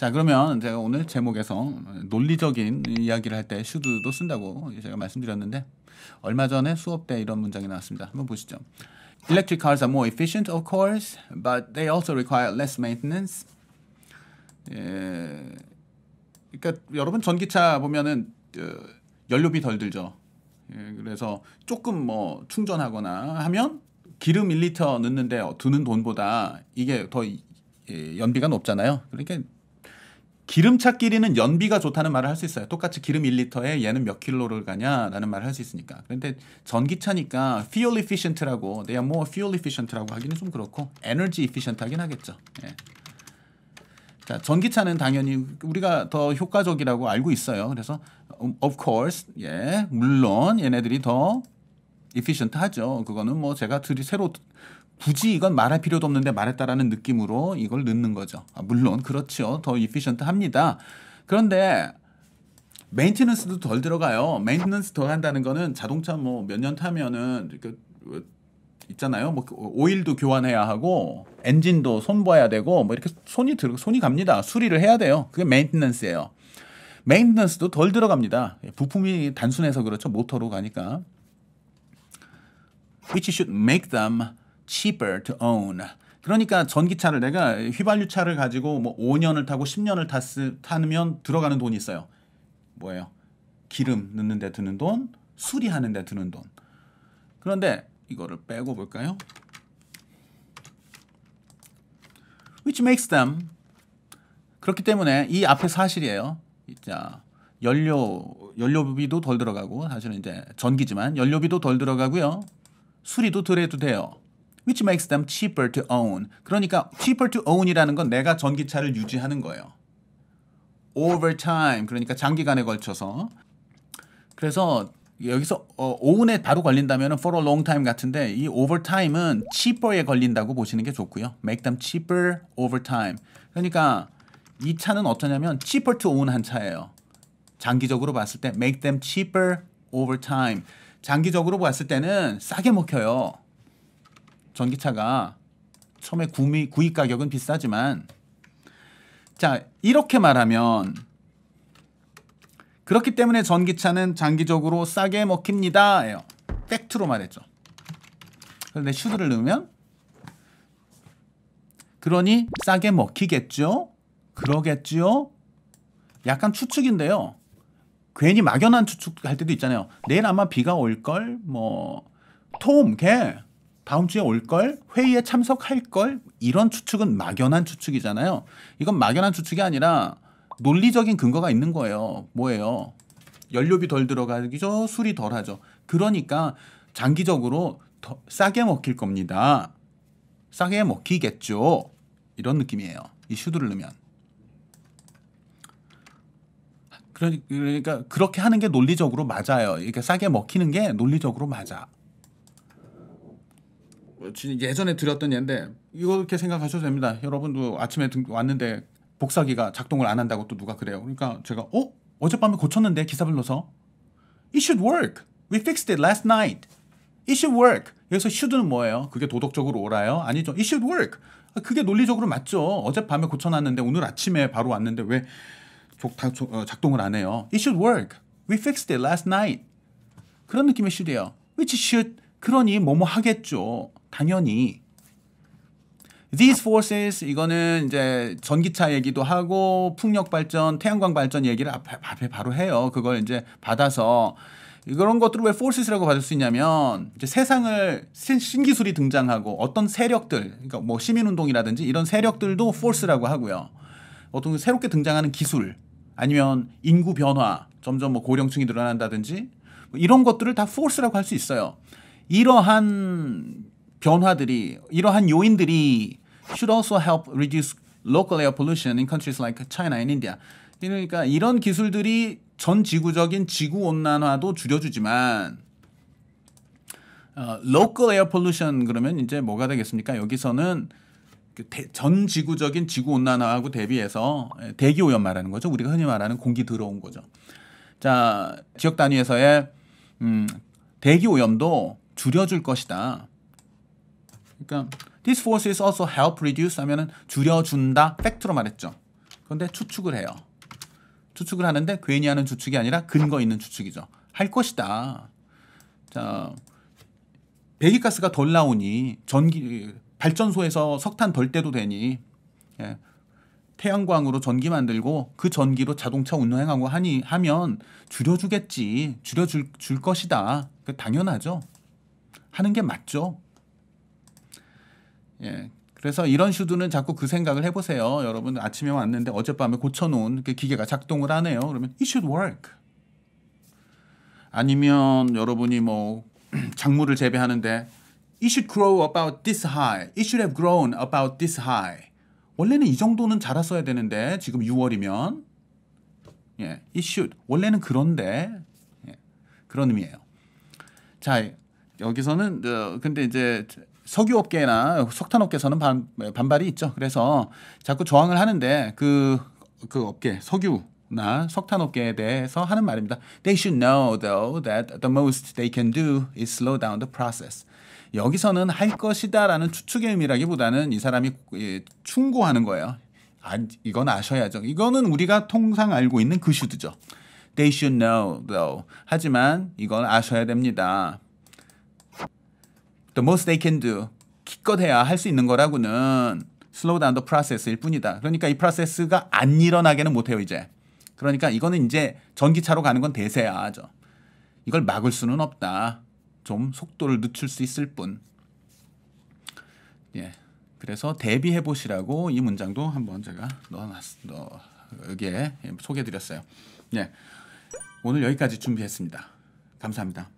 자 그러면 제가 오늘 제목에서 논리적인 이야기를 할 때 슈드도 쓴다고 제가 말씀드렸는데 얼마 전에 수업 때 이런 문장이 나왔습니다. 한번 보시죠. Electric cars are more efficient, of course, but they also require less maintenance. 예, 그러니까 여러분 전기차 보면은 어, 연료비 덜 들죠. 예, 그래서 조금 뭐 충전하거나 하면 기름 1리터 넣는데 드는 돈보다 이게 더 예, 연비가 높잖아요. 그러니까 기름차끼리는 연비가 좋다는 말을 할 수 있어요. 똑같이 기름 1리터에 얘는 몇 킬로를 가냐라는 말을 할 수 있으니까. 그런데 전기차니까 fuel efficient라고, they are more fuel efficient라고 하기는 좀 그렇고 energy efficient 하긴 하겠죠. 예. 자, 전기차는 당연히 우리가 더 효과적이라고 알고 있어요. 그래서 음, of course, 예, 물론 얘네들이 더 efficient 하죠. 그거는 뭐 제가 들이 새로 굳이 이건 말할 필요도 없는데 말했다라는 느낌으로 이걸 넣는 거죠. 아, 물론 그렇죠. 더 이피션트 합니다. 그런데 메인티넌스도 덜 들어가요. 메인티넌스 덜 한다는 거는 자동차 뭐 몇 년 타면은 그 있잖아요. 뭐 그 오일도 교환해야 하고 엔진도 손봐야 되고 뭐 이렇게 손이 들어 손이 갑니다. 수리를 해야 돼요. 그게 메인티넌스예요. 메인티넌스도 덜 들어갑니다. 예, 부품이 단순해서 그렇죠. 모터로 가니까. Which should make them cheaper to own. 그러니까 전기차를 내가 휘발유차를 가지고 뭐 5년을 타고 10년을 타스, 타면 들어가는 돈이 있어요. 뭐예요? 기름 넣는데 드는 돈, 수리하는데 드는 돈. 그런데 이거를 빼고 볼까요? Which makes them 그렇기 때문에 이 앞에 사실이에요. 자, 연료 연료비도 덜 들어가고 사실은 이제 전기지만 연료비도 덜 들어가고요. 수리도 덜 해도 돼요. which makes them cheaper to own. 그러니까 cheaper to own이라는 건 내가 전기차를 유지하는 거예요. over time 그러니까 장기간에 걸쳐서 그래서 여기서 어, own에 바로 걸린다면 for a long time 같은데 이 over time은 cheaper에 걸린다고 보시는 게 좋고요. make them cheaper over time. 그러니까 이 차는 어떠냐면 cheaper to own 한 차예요. 장기적으로 봤을 때 make them cheaper over time. 장기적으로 봤을 때는 싸게 먹혀요. 전기차가 처음에 구미, 구입 가격은 비싸지만 자 이렇게 말하면 그렇기 때문에 전기차는 장기적으로 싸게 먹힙니다. 예요. 팩트로 말했죠. 그런데 슈드를 넣으면 그러니 싸게 먹히겠죠? 그러겠죠? 약간 추측인데요. 괜히 막연한 추측할 때도 있잖아요. 내일 아마 비가 올 걸? 뭐... 톰, 걔 다음 주에 올 걸, 회의에 참석할 걸, 이런 추측은 막연한 추측이잖아요. 이건 막연한 추측이 아니라 논리적인 근거가 있는 거예요. 뭐예요? 연료비 덜 들어가죠, 술이 덜 하죠. 그러니까 장기적으로 더 싸게 먹힐 겁니다. 싸게 먹히겠죠. 이런 느낌이에요. 이 슈드를 넣으면. 그러니까 그렇게 하는 게 논리적으로 맞아요. 이렇게 싸게 먹히는 게 논리적으로 맞아. 예전에 드렸던 얘인데 이렇게 생각하셔도 됩니다. 여러분도 아침에 등, 왔는데 복사기가 작동을 안 한다고 또 누가 그래요. 그러니까 제가 어? 어젯밤에 고쳤는데 기사를 넣어서 It should work. We fixed it last night. It should work. 여기서 should는 뭐예요? 그게 도덕적으로 옳아요? 아니죠. It should work. 아, 그게 논리적으로 맞죠. 어젯밤에 고쳐놨는데 오늘 아침에 바로 왔는데 왜 어, 작동을 안 해요? It should work. We fixed it last night. 그런 느낌의 should이에요. Which should. 그러니 뭐뭐 하겠죠. 당연히 These forces 이거는 이제 전기차 얘기도 하고 풍력 발전, 태양광 발전 얘기를 앞에, 앞에 바로 해요. 그걸 이제 받아서 그런 것들을 왜 forces라고 받을 수 있냐면 이제 세상을 신기술이 등장하고 어떤 세력들, 그러니까 뭐 시민운동이라든지 이런 세력들도 force라고 하고요. 어떤 새롭게 등장하는 기술 아니면 인구 변화, 점점 뭐 고령층이 늘어난다든지 뭐 이런 것들을 다 force라고 할 수 있어요. 이러한 변화들이 이러한 요인들이 should also help reduce local air pollution in countries like China and India. 그러니까 이런 기술들이 전 지구적인 지구 온난화도 줄여주지만 어, local air pollution 그러면 이제 뭐가 되겠습니까? 여기서는 그 전 지구적인 지구 온난화하고 대비해서 예, 대기 오염 말하는 거죠. 우리가 흔히 말하는 공기 들어온 거죠. 자 지역 단위에서의 음, 대기 오염도 줄여줄 것이다. 그러니까 these forces also help reduce 하면은 줄여준다 팩트로 말했죠. 그런데 추측을 해요. 추측을 하는데 괜히 하는 추측이 아니라 근거 있는 추측이죠. 할 것이다. 자, 배기가스가 덜 나오니 전기 발전소에서 석탄 덜 떼도 되니 예, 태양광으로 전기 만들고 그 전기로 자동차 운행하고 하니 하면 줄여주겠지 줄여줄 줄 것이다 그 당연하죠 하는 게 맞죠 예. 그래서 이런 슈드는 자꾸 그 생각을 해보세요. 여러분 아침에 왔는데 어젯밤에 고쳐놓은 그 기계가 작동을 하네요. 그러면 it should work. 아니면 여러분이 뭐 작물을 재배하는데 it should grow about this high. it should have grown about this high. 원래는 이 정도는 자랐어야 되는데 지금 6월이면 예, it should 원래는 그런데 예, 그런 의미예요. 자 여기서는 어, 근데 이제 석유업계나 석탄업계에서는 반, 반발이 있죠. 그래서 자꾸 저항을 하는데 그, 그 업계, 석유, 나 석탄 업계에 대해서 하는 말입니다. They should know though that the most they can do is slow down the process. 여기서는 할 것이다라는 추측의 의미라기보다는 이 사람이 충고하는 거예요. 아, 이건 아셔야죠. 이거는 우리가 통상 알고 있는 그 슈드죠. They should know though. 하지만 이건 아셔야 됩니다. the most they can do 기껏 해야 할 수 있는 거라고는 slow down the process일 뿐이다. 그러니까 이 프로세스가 안 일어나게는 못해요 이제. 그러니까 이거는 이제 전기차로 가는 건 대세야. 저. 이걸 막을 수는 없다. 좀 속도를 늦출 수 있을 뿐. 예. 그래서 대비해 보시라고 이 문장도 한번 제가 넣어놨 넣어 여기에 소개해 드렸어요. 예. 오늘 여기까지 준비했습니다. 감사합니다.